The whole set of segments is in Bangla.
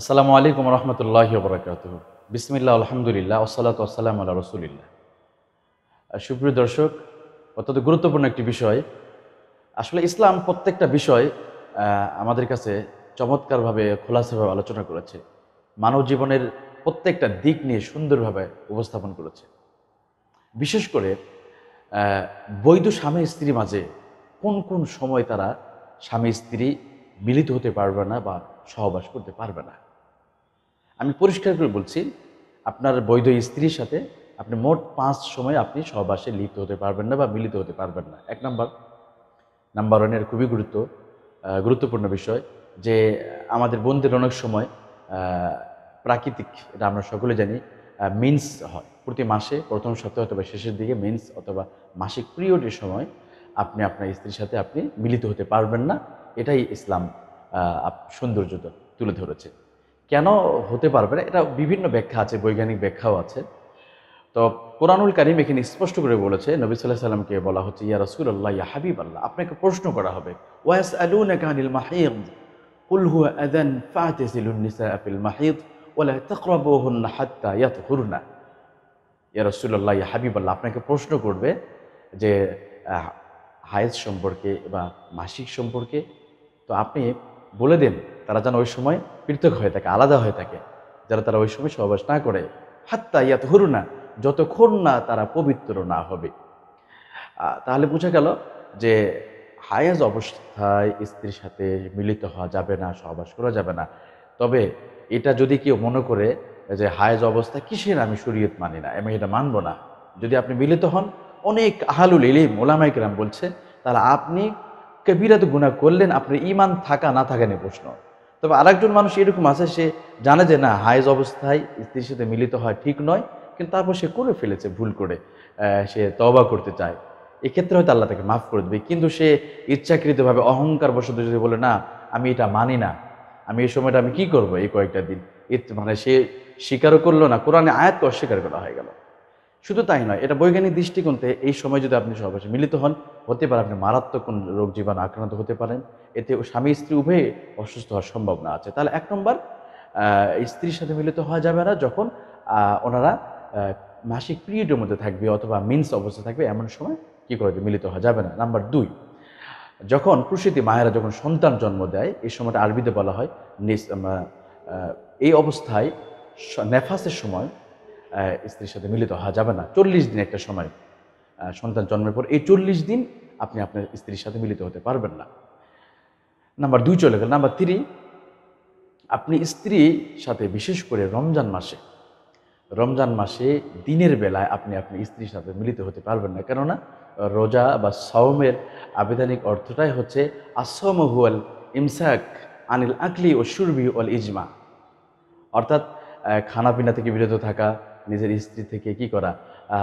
আসসালামু আলাইকুম রহমতুল্লাহি বরকাত বিসমিল্লা আলহামদুলিল্লাহ ওসালাত আসসালাম আল্লাহ রসুলিল্লাহ সুপ্রিয় দর্শক অত্যন্ত গুরুত্বপূর্ণ একটি বিষয় আসলে ইসলাম প্রত্যেকটা বিষয় আমাদের কাছে চমৎকারভাবে খোলাসাভাবে আলোচনা করেছে মানব জীবনের প্রত্যেকটা দিক নিয়ে সুন্দরভাবে উপস্থাপন করেছে বিশেষ করে বৈধ স্বামী স্ত্রীর মাঝে কোন কোন সময় তারা স্বামী স্ত্রী মিলিত হতে পারবে না বা সহবাস করতে পারবে না আমি পরিষ্কার করে বলছি আপনার বৈধ স্ত্রীর সাথে আপনি মোট পাঁচ সময় আপনি সহবাসে লিপ্ত হতে পারবেন না বা মিলিত হতে পারবেন না এক নাম্বার নাম্বার ওয়ানের খুবই গুরুত্ব গুরুত্বপূর্ণ বিষয় যে আমাদের বোনদের অনেক সময় প্রাকৃতিক এটা আমরা সকলে জানি মিন্স হয় প্রতি মাসে প্রথম সপ্তাহ অথবা শেষের দিকে মিন্স অথবা মাসিক পিরিয়ডের সময় আপনি আপনার স্ত্রীর সাথে আপনি মিলিত হতে পারবেন না এটাই ইসলাম সৌন্দর্যতা তুলে ধরেছে কেন হতে পারবে না এটা বিভিন্ন ব্যাখ্যা আছে বৈজ্ঞানিক ব্যাখ্যাও আছে তো কোরআনুল কারিম এখানে স্পষ্ট করে বলেছে নবী সাল্লাহ সাল্লামকে বলা হচ্ছে ইয়া রসুল আল্লাহ ইয়া হাবিব আল্লাহ আপনাকে প্রশ্ন করা হবে ওয়াস আলুন কানিল মাহিদ قل هو أذن فاعتزلوا النساء في المحيض ولا تقربوهن حتى يطهرن ইয়া রসুল্লাহ ইয়া হাবিব আল্লাহ আপনাকে প্রশ্ন করবে যে হায়েজ সম্পর্কে বা মাসিক সম্পর্কে তো আপনি বলে দেন তারা যেন ওই সময় পৃথক হয়ে থাকে আলাদা হয়ে থাকে যারা তারা ওই সময় সহবাস না করে হাত্তা ইয়াত হরু না যতক্ষণ না তারা পবিত্র না হবে তাহলে বোঝা গেল যে হায়াজ অবস্থায় স্ত্রীর সাথে মিলিত হওয়া যাবে না সহবাস করা যাবে না তবে এটা যদি কেউ মনে করে যে হায়াজ অবস্থা কিসের আমি শরীয়ত মানি না আমি এটা মানব না যদি আপনি মিলিত হন অনেক আহালুল ইলিম ওলামাইকরাম বলছে তাহলে আপনি কবিরাত গুণা করলেন আপনার ইমান থাকা না থাকা নিয়ে প্রশ্ন তবে আরেকজন মানুষ এরকম আছে সে জানে যে না হাইজ অবস্থায় স্ত্রীর সাথে মিলিত হয় ঠিক নয় কিন্তু তারপর সে করে ফেলেছে ভুল করে সে তবা করতে চায় এক্ষেত্রে হয়তো আল্লাহ তাকে মাফ করে দেবে কিন্তু সে ইচ্ছাকৃতভাবে অহংকার বশত যদি বলে না আমি এটা মানি না আমি এই সময়টা আমি কি করব এই কয়েকটা দিন মানে সে স্বীকারও করলো না কোরআনে আয়াতকে অস্বীকার করা হয়ে গেল শুধু তাই নয় এটা বৈজ্ঞানিক দৃষ্টিকোণ থেকে এই সময় যদি আপনি সবার মিলিত হন হতে পারে আপনি মারাত্মক কোন রোগ জীবাণু আক্রান্ত হতে পারেন এতে স্বামী স্ত্রী উভয়ে অসুস্থ হওয়ার সম্ভাবনা আছে তাহলে এক নম্বর স্ত্রীর সাথে মিলিত হওয়া যাবে না যখন ওনারা মাসিক পিরিয়ডের মধ্যে থাকবে অথবা মিন্স অবস্থা থাকবে এমন সময় কি করে মিলিত হওয়া যাবে না নাম্বার দুই যখন প্রসূতি মায়েরা যখন সন্তান জন্ম দেয় এই সময়টা আরবিতে বলা হয় নিস এই অবস্থায় নেফাসের সময় স্ত্রীর সাথে মিলিত হওয়া যাবে না চল্লিশ দিন একটা সময় সন্তান জন্মের পর এই চল্লিশ দিন আপনি আপনার স্ত্রীর সাথে মিলিত হতে পারবেন না নাম্বার দুই চলে গেল নাম্বার থ্রি আপনি স্ত্রীর সাথে বিশেষ করে রমজান মাসে রমজান মাসে দিনের বেলায় আপনি আপনি স্ত্রীর সাথে মিলিত হতে পারবেন না কেননা রোজা বা সওমের আবেদানিক অর্থটাই হচ্ছে আসম হুয়াল ইমসাক আনিল আকলি ও সুরবি অল ইজমা অর্থাৎ খানাপিনা থেকে বিরত থাকা নিজের স্ত্রী থেকে কি করা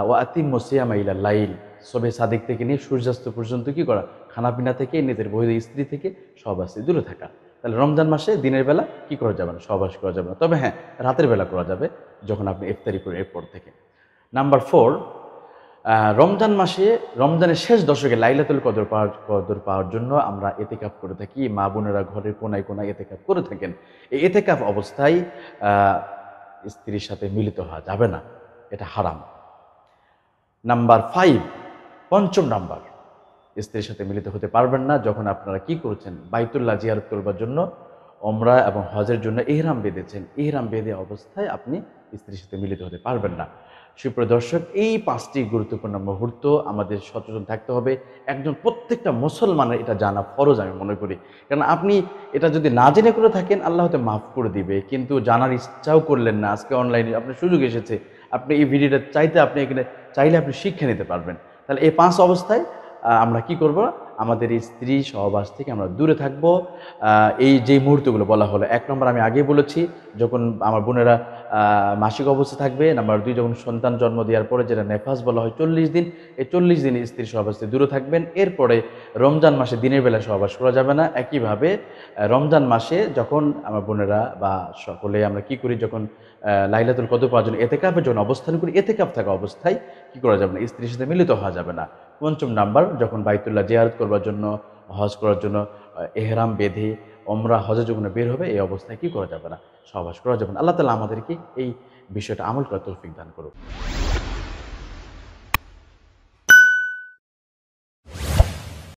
ওয়াতিম মোসিয়াম মাইলা লাইল সবে সাদিক থেকে নিয়ে সূর্যাস্ত পর্যন্ত কি করা খানাপিনা থেকে নিজের বহিদ স্ত্রী থেকে সহবাসে দূরে থাকা তাহলে রমজান মাসে দিনের বেলা কি করা যাবে না সহবাস করা যাবে না তবে হ্যাঁ রাতের বেলা করা যাবে যখন আপনি ইফতারি করে এরপর থেকে নাম্বার ফোর রমজান মাসে রমজানের শেষ দশকে লাইলাতুল কদর পাওয়ার কদর পাওয়ার জন্য আমরা এতেকাপ করে থাকি মা বোনেরা ঘরের কোনায় কোনায় এতেকাপ করে থাকেন এই এতেকাপ অবস্থায় স্ত্রীর সাথে মিলিত হওয়া যাবে না এটা হারাম নাম্বার ফাইভ পঞ্চম নাম্বার স্ত্রীর সাথে মিলিত হতে পারবেন না যখন আপনারা কি করছেন বাইতুল্লাহ জিয়ারত করবার জন্য অমরা এবং হজের জন্য এহরাম বেঁধেছেন এহরাম বেঁধে অবস্থায় আপনি স্ত্রীর সাথে মিলিত হতে পারবেন না দর্শক এই পাঁচটি গুরুত্বপূর্ণ মুহূর্ত আমাদের সচেতন থাকতে হবে একজন প্রত্যেকটা মুসলমানের এটা জানা ফরজ আমি মনে করি কারণ আপনি এটা যদি না জেনে করে থাকেন আল্লাহ হতে মাফ করে দিবে কিন্তু জানার ইচ্ছাও করলেন না আজকে অনলাইনে আপনার সুযোগ এসেছে আপনি এই ভিডিওটা চাইতে আপনি এখানে চাইলে আপনি শিক্ষা নিতে পারবেন তাহলে এই পাঁচ অবস্থায় আমরা কি করব আমাদের এই স্ত্রী সহবাস থেকে আমরা দূরে থাকব এই যে মুহূর্তগুলো বলা হলো এক নম্বর আমি আগেই বলেছি যখন আমার বোনেরা মাসিক অবস্থা থাকবে নাম্বার দুই যখন সন্তান জন্ম দেওয়ার পরে যেটা নেফাস বলা হয় চল্লিশ দিন এই চল্লিশ দিন স্ত্রী সহবাস থেকে দূরে থাকবেন এরপরে রমজান মাসে দিনের বেলা সহবাস করা যাবে না একইভাবে রমজান মাসে যখন আমার বোনেরা বা সকলে আমরা কি করি যখন লাইলাতুল কত পাওয়ার জন্য এতে কাপের জন্য অবস্থান করি এতে কাপ থাকা অবস্থায় কি করা যাবে না স্ত্রীর সাথে মিলিত হওয়া যাবে না পঞ্চম নাম্বার যখন বাইতুল্লাহ জেয়ারত করবার জন্য হজ করার জন্য এহরাম বেঁধে ওমরা হজে যখন বের হবে এই অবস্থায় কি করা যাবে না সহবাস করা যাবে না আল্লাহ তালা আমাদেরকে এই বিষয়টা আমল করে তৌফিক দান করুক